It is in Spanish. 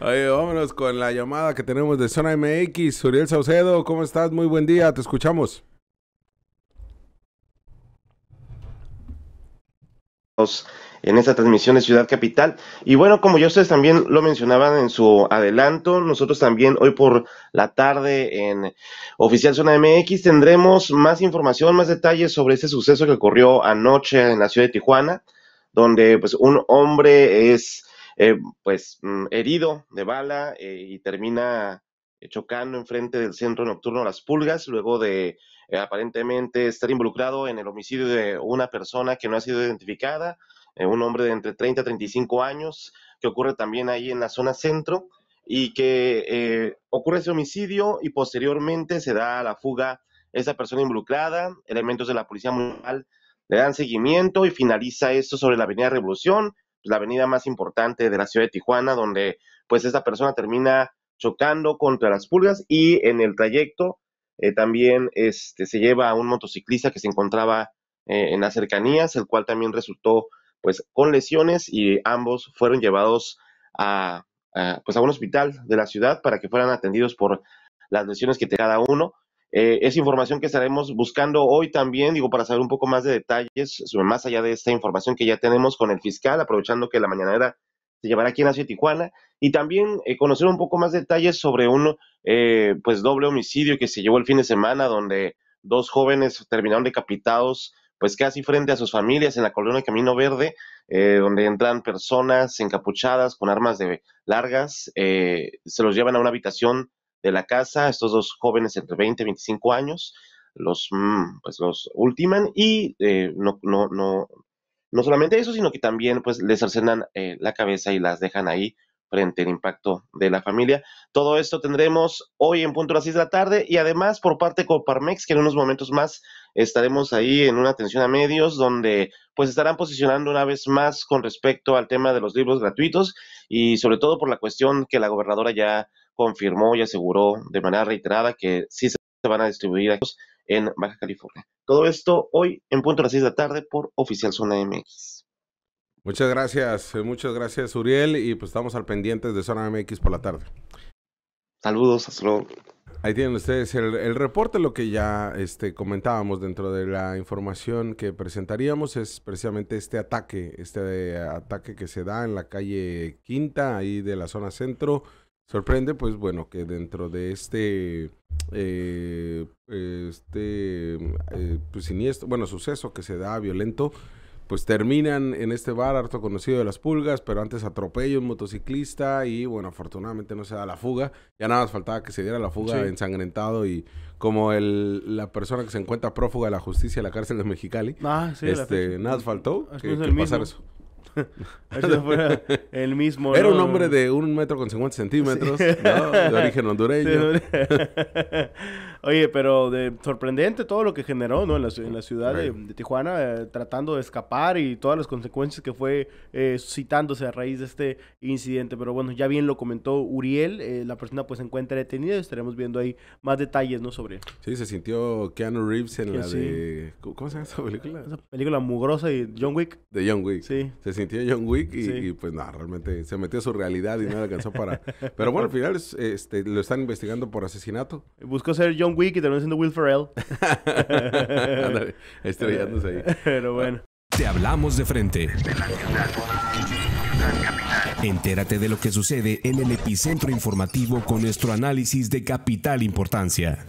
Oye, vámonos con la llamada que tenemos de Zona MX. Uriel Saucedo, ¿cómo estás? Muy buen día, te escuchamos. En esta transmisión de Ciudad Capital. Y bueno, como ya ustedes también lo mencionaban en su adelanto, nosotros también hoy por la tarde en Oficial Zona MX tendremos más información, más detalles sobre este suceso que ocurrió anoche en la ciudad de Tijuana, donde pues un hombre es eh, pues mm, herido de bala eh, y termina eh, chocando enfrente del centro nocturno Las Pulgas, luego de aparentemente estar involucrado en el homicidio de una persona que no ha sido identificada, un hombre de entre 30 a 35 años, que ocurre también ahí en la zona centro, y que ocurre ese homicidio y posteriormente se da la fuga esa persona involucrada, elementos de la Policía Municipal le dan seguimiento y finaliza esto sobre la Avenida Revolución, pues, la avenida más importante de la ciudad de Tijuana, donde pues esta persona termina chocando contra las pulgas y en el trayecto eh, también este, se lleva a un motociclista que se encontraba eh, en las cercanías, el cual también resultó pues con lesiones y ambos fueron llevados a, pues, a un hospital de la ciudad para que fueran atendidos por las lesiones que tenía cada uno. Eh, es información que estaremos buscando hoy también, digo, para saber un poco más de detalles, más allá de esta información que ya tenemos con el fiscal, aprovechando que la mañanera se llevará aquí en de Tijuana, y también eh, conocer un poco más de detalles sobre un eh, pues doble homicidio que se llevó el fin de semana, donde dos jóvenes terminaron decapitados pues casi frente a sus familias en la colonia Camino Verde, donde entran personas encapuchadas con armas de largas, se los llevan a una habitación de la casa, estos dos jóvenes entre 20 y 25 años, los, mm, pues los ultiman y eh, no, no, no, no solamente eso, sino que también pues les cercenan eh, la cabeza y las dejan ahí frente al impacto de la familia. Todo esto tendremos hoy en punto a las 6 de la tarde y además por parte de Coparmex, que en unos momentos más estaremos ahí en una atención a medios donde pues estarán posicionando una vez más con respecto al tema de los libros gratuitos y sobre todo por la cuestión que la gobernadora ya confirmó y aseguró de manera reiterada que sí se van a distribuir en Baja California. Todo esto hoy en punto a las 6 de la tarde por Oficial Zona MX. Muchas gracias, eh, muchas gracias Uriel y pues estamos al pendiente de Zona MX por la tarde. Saludos, hasta luego. Ahí tienen ustedes el, reporte, lo que ya este, comentábamos dentro de la información que presentaríamos es precisamente este ataque, este eh, ataque que se da en la calle Quinta, ahí de la zona centro. Sorprende, pues bueno, que dentro de este, eh, este eh, pues, siniestro, bueno, suceso que se da violento, pues terminan en este bar harto conocido de las pulgas, pero antes atropella un motociclista y bueno, afortunadamente no se da la fuga. Ya nada más faltaba que se diera la fuga ensangrentado y como el, la persona que se encuentra prófuga de la justicia de la cárcel de Mexicali. Ah, este, nada más faltó que, que pasar eso. el mismo. Era un hombre de un metro con 50 centímetros, De origen hondureño. Oye, pero sorprendente todo lo que generó, En la, ciudad de, Tijuana, eh, tratando de escapar y todas las consecuencias que fue suscitándose eh, a raíz de este incidente. Pero bueno, ya bien lo comentó Uriel, eh, la persona pues se encuentra detenida y estaremos viendo ahí más detalles, ¿no? Sobre. Sí, se sintió Keanu Reeves en la de. ¿Cómo se llama esa película? película mugrosa y John Wick. De John Wick. Sí a John Wick y, pues nada, realmente se metió a su realidad y no alcanzó para... Pero bueno, al final este, lo están investigando por asesinato. Buscó ser John Wick y terminó siendo Will Ferrell. ahí. Pero bueno. Te hablamos de frente. Entérate de lo que sucede en el epicentro informativo con nuestro análisis de capital importancia.